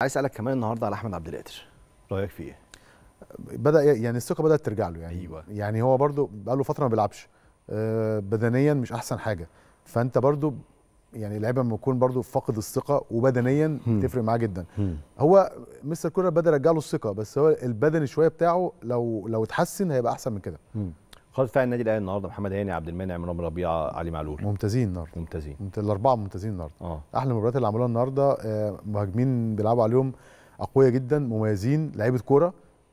عايز اسالك كمان النهارده على احمد عبد القادر رايك فيه ايه بدا يعني الثقه بدات ترجع له يعني أيوة. يعني هو برده بقاله فتره ما بيلعبش آه، بدنيا مش احسن حاجه فانت برده يعني اللعيبه لما يكون برده فاقد الثقه وبدنيا بتفرق معاه جدا هو مستر كولر بدا يرجع له الثقه بس هو البدني شويه بتاعه لو لو اتحسن هيبقى احسن من كده خالص بتاع النادي الاهلي النهارده محمد هاني عبد المنعم رامي ربيعه علي معلول ممتازين النهارده ممتازين الاربعه ممتازين النهارده اه احلى المباريات اللي عملوها النهارده آه، مهاجمين بيلعبوا عليهم اقوياء جدا مميزين لعيبه كوره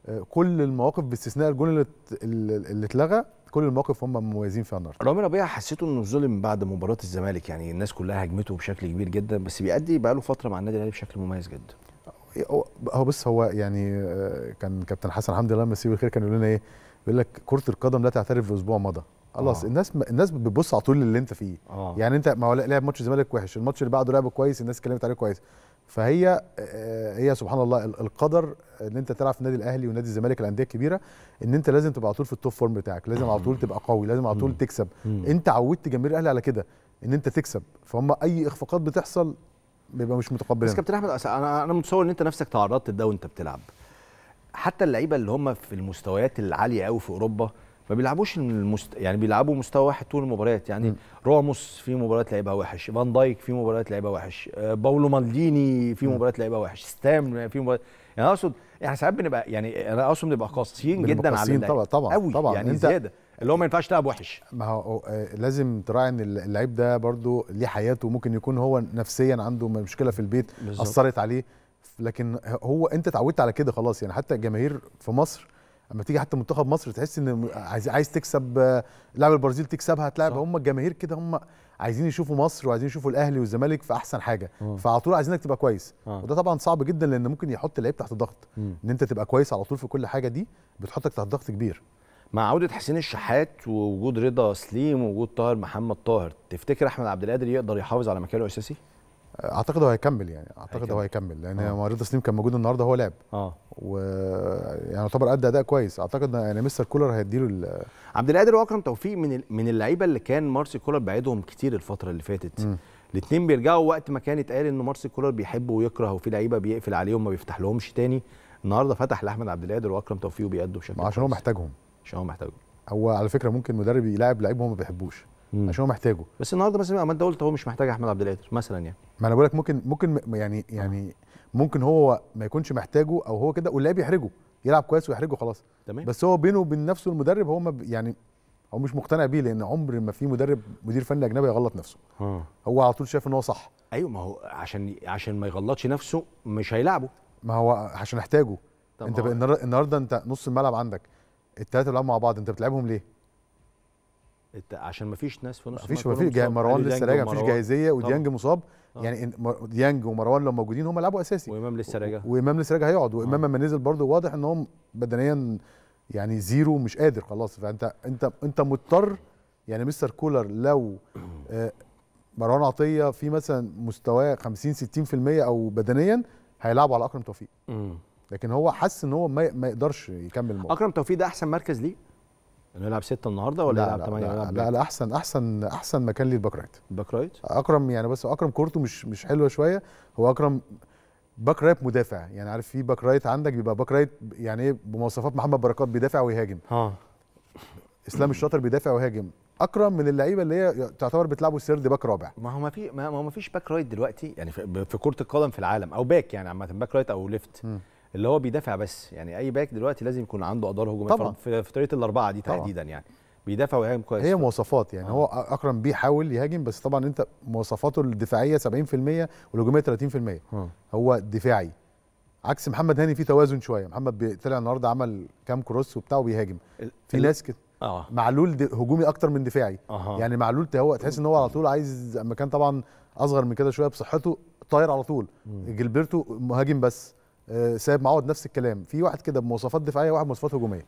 آه، كل المواقف باستثناء الجون اللي اللي اتلغى كل المواقف هم مميزين فيها النهارده رامي ربيعه حسيته انه ظلم بعد مباراه الزمالك يعني الناس كلها هجمته بشكل كبير جدا بس بيأدي بقاله فتره مع النادي الاهلي بشكل مميز جدا هو بص هو يعني آه، كان كابتن حسن حمدي الله يمسيه بالخير كان يقول لنا ايه بيقول لك كره القدم لا تعترف باسبوع مضى خلاص آه. الناس الناس بتبص على طول اللي انت فيه آه. يعني انت ما هو لعب ماتش الزمالك وحش الماتش اللي بعده لعبه كويس الناس اتكلمت عليه كويس فهي آه، آه، هي سبحان الله القدر ان انت تلعب في النادي الاهلي ونادي الزمالك الانديه الكبيره ان انت لازم تبقى على طول في التوب فورم بتاعك لازم على طول تبقى قوي لازم على طول تكسب انت عودت جماهير الاهلي على كده ان انت تكسب فهم اي اخفاقات بتحصل بيبقى مش متقبلها بس كابتن احمد انا انا متصور ان انت نفسك تعرضت ده وانت بتلعب حتى اللعيبه اللي هم في المستويات العاليه قوي في اوروبا ما بيلعبوش المست... يعني بيلعبوا مستوى واحد طول المباريات يعني م. راموس في مباريات لعيبه وحش فان دايك في مباريات لعيبه وحش آه، باولو مالديني في مباريات لعيبه وحش ستام في مباريات يعني اقصد يعني ساعات بنبقى يعني انا اقصد بنبقى قاسيين جدا على طبعا طبعا قوي طبعا يعني انت زياده اللي هو ما ينفعش تلعب وحش ما هو آه، لازم تراعي ان اللعيب ده برده ليه حياته ممكن يكون هو نفسيا عنده مشكله في البيت بالزبط. اثرت عليه لكن هو انت اتعودت على كده خلاص يعني حتى الجماهير في مصر اما تيجي حتى منتخب مصر تحس ان عايز عايز تكسب لاعب البرازيل تكسبها هتلاعب هم الجماهير كده هم عايزين يشوفوا مصر وعايزين يشوفوا الاهلي والزمالك في احسن حاجه اه. فعلى طول عايزينك تبقى كويس أوه. وده طبعا صعب جدا لان ممكن يحط اللعيب تحت ضغط ان انت تبقى كويس على طول في كل حاجه دي بتحطك تحت ضغط كبير مع عوده حسين الشحات ووجود رضا سليم ووجود طاهر محمد طاهر تفتكر احمد عبد القادر يقدر يحافظ على مكانه الاساسي اعتقد هو هيكمل يعني اعتقد هو هيكمل لان يعني آه. مريض تسليم كان موجود النهارده هو لعب اه يعني يعتبر ادى اداء كويس اعتقد يعني مستر كولر هيديله ال... عبد القادر واكرم توفيق من ال... من اللعيبه اللي كان مارسي كولر بعيدهم كتير الفتره اللي فاتت الاثنين بيرجعوا وقت ما كان اتقال ان مارسي كولر بيحب ويكره وفي لعيبه بيقفل عليهم ما بيفتح لهمش تاني النهارده فتح لاحمد عبد القادر واكرم توفيق وبيأدوا بشكل عشان هو محتاجهم عشان هو محتاجهم هو على فكره ممكن مدرب يلاعب لعيب هو ما بيحبوش مم. عشان هو محتاجه بس النهارده مثلا ما انت قلت هو مش محتاج احمد عبد القادر مثلا يعني ما انا بقول لك ممكن ممكن يعني يعني ممكن هو ما يكونش محتاجه او هو كده واللاعب يحرجه يلعب كويس ويحرجه خلاص تمام بس هو بينه وبين نفسه المدرب هو ما يعني هو مش مقتنع بيه لان عمر ما في مدرب مدير فني اجنبي يغلط نفسه ها. آه. هو على طول شايف ان هو صح ايوه ما هو عشان عشان ما يغلطش نفسه مش هيلعبه ما هو عشان احتاجه انت النهارده انت نص الملعب عندك الثلاثه بيلعبوا مع بعض انت بتلعبهم ليه عشان ما فيش ناس في نص مفيش مفيش مروان لسه راجع مفيش جاهزيه وديانج مصاب اه. يعني ديانج ومروان لو موجودين هم لعبوا اساسي وامام لسه راجع وامام لسه راجع هيقعد وامام لما اه. نزل برضه واضح ان هم بدنيا يعني زيرو مش قادر خلاص فانت انت انت مضطر يعني مستر كولر لو آه، مروان عطيه في مثلا مستواه 50 60% او بدنيا هيلعبوا على اكرم توفيق لكن هو حس ان هو ما, ما يقدرش يكمل الموضوع اكرم توفيق ده احسن مركز ليه انه يلعب سته النهارده ولا لا يلعب ثمانيه لا, لا, لا, لا احسن احسن احسن مكان للباك رايت باك رايت اكرم يعني بس اكرم كورته مش مش حلوه شويه هو اكرم باك رايت مدافع يعني عارف في باك رايت عندك بيبقى باك رايت يعني ايه بمواصفات محمد بركات بيدافع ويهاجم ها اسلام الشاطر بيدافع ويهاجم اكرم من اللعيبه اللي هي تعتبر بتلعبه سيرد باك رابع ما هو ما في ما هو ما فيش باك رايت دلوقتي يعني في كره القدم في العالم او باك يعني عامه باك رايت او ليفت م. اللي هو بيدافع بس يعني اي باك دلوقتي لازم يكون عنده ادوار هجوميه طبعا في طريقه الاربعه دي طبعًا. تحديدا يعني بيدافع ويهاجم كويس هي مواصفات يعني آه. هو اكرم بيحاول يهاجم بس طبعا انت مواصفاته الدفاعيه 70% والهجوميه 30% آه. هو دفاعي عكس محمد هاني في توازن شويه محمد طلع النهارده عمل كام كروس وبتاع وبيهاجم في ناس كده آه. معلول هجومي اكتر من دفاعي آه. يعني معلول هو تحس ان هو على طول عايز اما كان طبعا اصغر من كده شويه بصحته طاير على طول جلبرتو مهاجم بس آه، سايب معوض نفس الكلام في واحد كده بمواصفات دفاعيه واحد مواصفات هجوميه